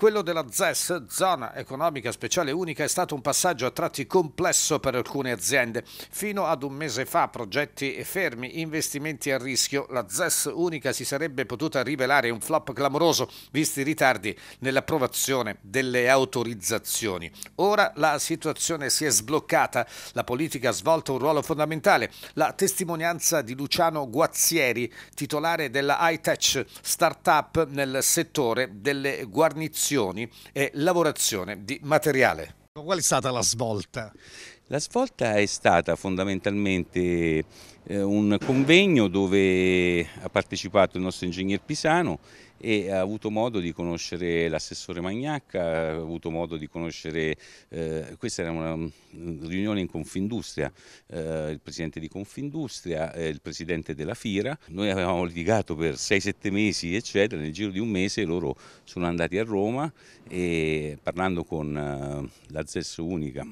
Quello della ZES, zona economica speciale unica, è stato un passaggio a tratti complesso per alcune aziende. Fino ad un mese fa progetti fermi, investimenti a rischio. La ZES unica si sarebbe potuta rivelare un flop clamoroso, visti i ritardi nell'approvazione delle autorizzazioni. Ora la situazione si è sbloccata, la politica ha svolto un ruolo fondamentale. La testimonianza di Luciano Guazzieri, titolare della high-tech up nel settore delle guarnizioni produzioni e lavorazione di materiale. Qual è stata la svolta la svolta è stata fondamentalmente eh, un convegno dove ha partecipato il nostro ingegner Pisano e ha avuto modo di conoscere l'assessore Magnacca, ha avuto modo di conoscere, eh, questa era una mm, riunione in Confindustria, eh, il presidente di Confindustria, eh, il presidente della Fira, noi avevamo litigato per 6-7 mesi eccetera, nel giro di un mese loro sono andati a Roma e parlando con eh, la ZES Unica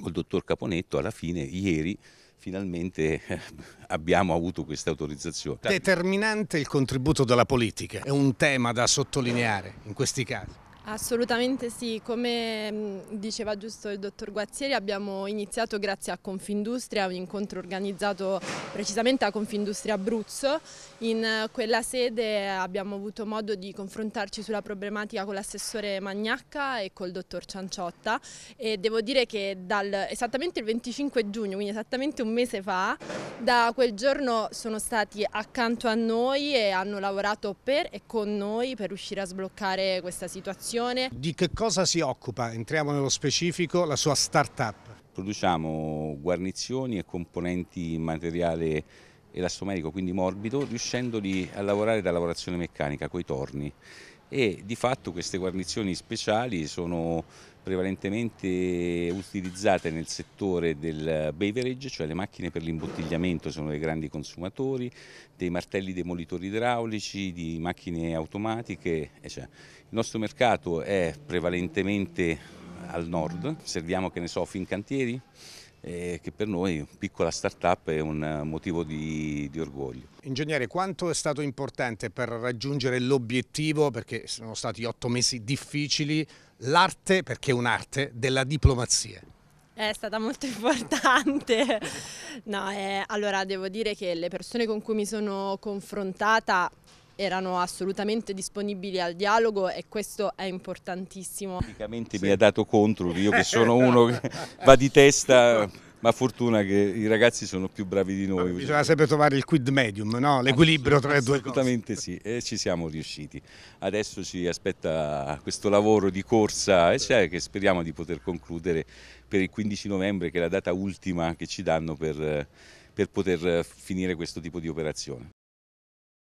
col dottor Caponetto alla fine ieri finalmente abbiamo avuto questa autorizzazione. Determinante il contributo della politica, è un tema da sottolineare in questi casi. Assolutamente sì, come diceva giusto il dottor Guazzieri abbiamo iniziato grazie a Confindustria, un incontro organizzato precisamente a Confindustria Abruzzo. In eh, quella sede abbiamo avuto modo di confrontarci sulla problematica con l'assessore Magnacca e col dottor Cianciotta e devo dire che dal, esattamente il 25 giugno, quindi esattamente un mese fa, da quel giorno sono stati accanto a noi e hanno lavorato per e con noi per riuscire a sbloccare questa situazione produzione. Di che cosa si occupa? Entriamo nello specifico, la sua start-up. Produciamo guarnizioni e componenti in materiale elastomerico, quindi morbido, riuscendoli a lavorare da lavorazione meccanica, coi torni e di fatto queste guarnizioni speciali sono prevalentemente utilizzate nel settore del beverage, cioè le macchine per l'imbottigliamento sono dei grandi consumatori, dei martelli demolitori idraulici, di macchine automatiche. Cioè, il nostro mercato è prevalentemente al nord, serviamo che ne so, fin cantieri, eh, che per noi, piccola start-up, è un motivo di, di orgoglio. Ingegnere, quanto è stato importante per raggiungere l'obiettivo, perché sono stati otto mesi difficili, l'arte, perché è un'arte, della diplomazia? È stata molto importante. No, eh, allora devo dire che le persone con cui mi sono confrontata erano assolutamente disponibili al dialogo e questo è importantissimo. Praticamente sì. mi ha dato contro, io che sono uno che va di testa ma fortuna che i ragazzi sono più bravi di noi. Ma bisogna sempre trovare il quid medium, no? l'equilibrio tra le due cose. Assolutamente sì, e ci siamo riusciti. Adesso ci aspetta questo lavoro di corsa cioè, che speriamo di poter concludere per il 15 novembre, che è la data ultima che ci danno per, per poter finire questo tipo di operazione.